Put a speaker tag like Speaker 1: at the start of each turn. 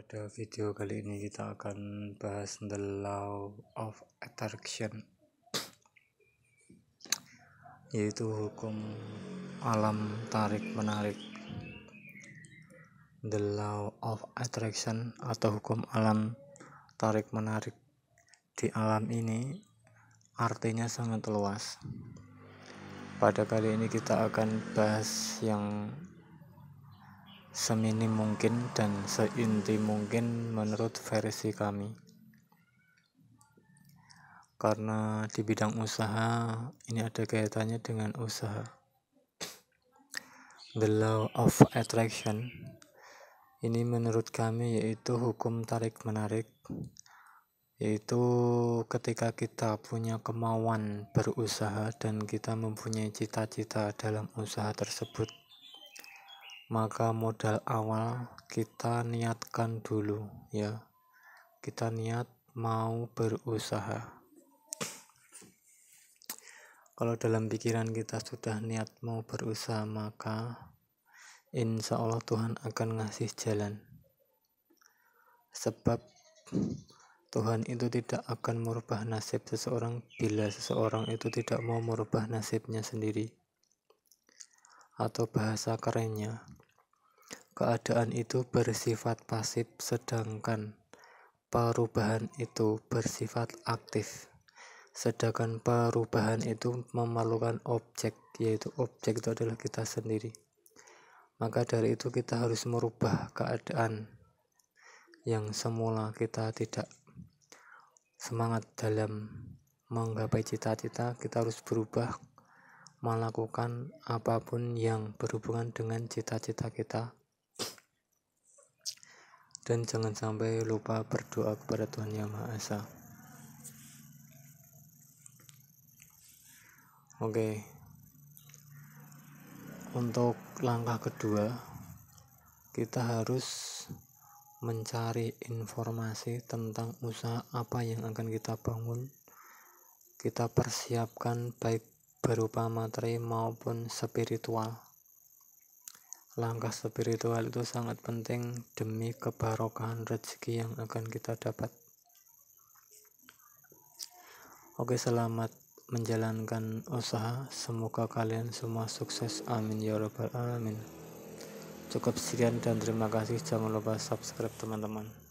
Speaker 1: Pada video kali ini kita akan bahas the law of attraction yaitu hukum alam tarik menarik the law of attraction atau hukum alam tarik menarik di alam ini artinya sangat luas pada kali ini kita akan bahas yang semini mungkin dan seinti mungkin menurut versi kami karena di bidang usaha ini ada kaitannya dengan usaha the law of attraction ini menurut kami yaitu hukum tarik menarik yaitu ketika kita punya kemauan berusaha dan kita mempunyai cita-cita dalam usaha tersebut maka modal awal kita niatkan dulu ya kita niat mau berusaha kalau dalam pikiran kita sudah niat mau berusaha maka insya Allah Tuhan akan ngasih jalan sebab Tuhan itu tidak akan merubah nasib seseorang bila seseorang itu tidak mau merubah nasibnya sendiri atau bahasa kerennya keadaan itu bersifat pasif, sedangkan perubahan itu bersifat aktif. Sedangkan perubahan itu memerlukan objek, yaitu objek itu adalah kita sendiri. Maka dari itu, kita harus merubah keadaan yang semula kita tidak semangat dalam menggapai cita-cita. Kita harus berubah, melakukan apapun yang berhubungan dengan cita-cita kita dan jangan sampai lupa berdoa kepada Tuhan Yang Maha Esa. Oke. Untuk langkah kedua, kita harus mencari informasi tentang usaha apa yang akan kita bangun. Kita persiapkan baik berupa materi maupun spiritual. Langkah spiritual itu sangat penting demi kebarokahan rezeki yang akan kita dapat. Oke, selamat menjalankan usaha. Semoga kalian semua sukses. Amin ya Rabbal 'Alamin. Cukup sekian dan terima kasih. Jangan lupa subscribe, teman-teman.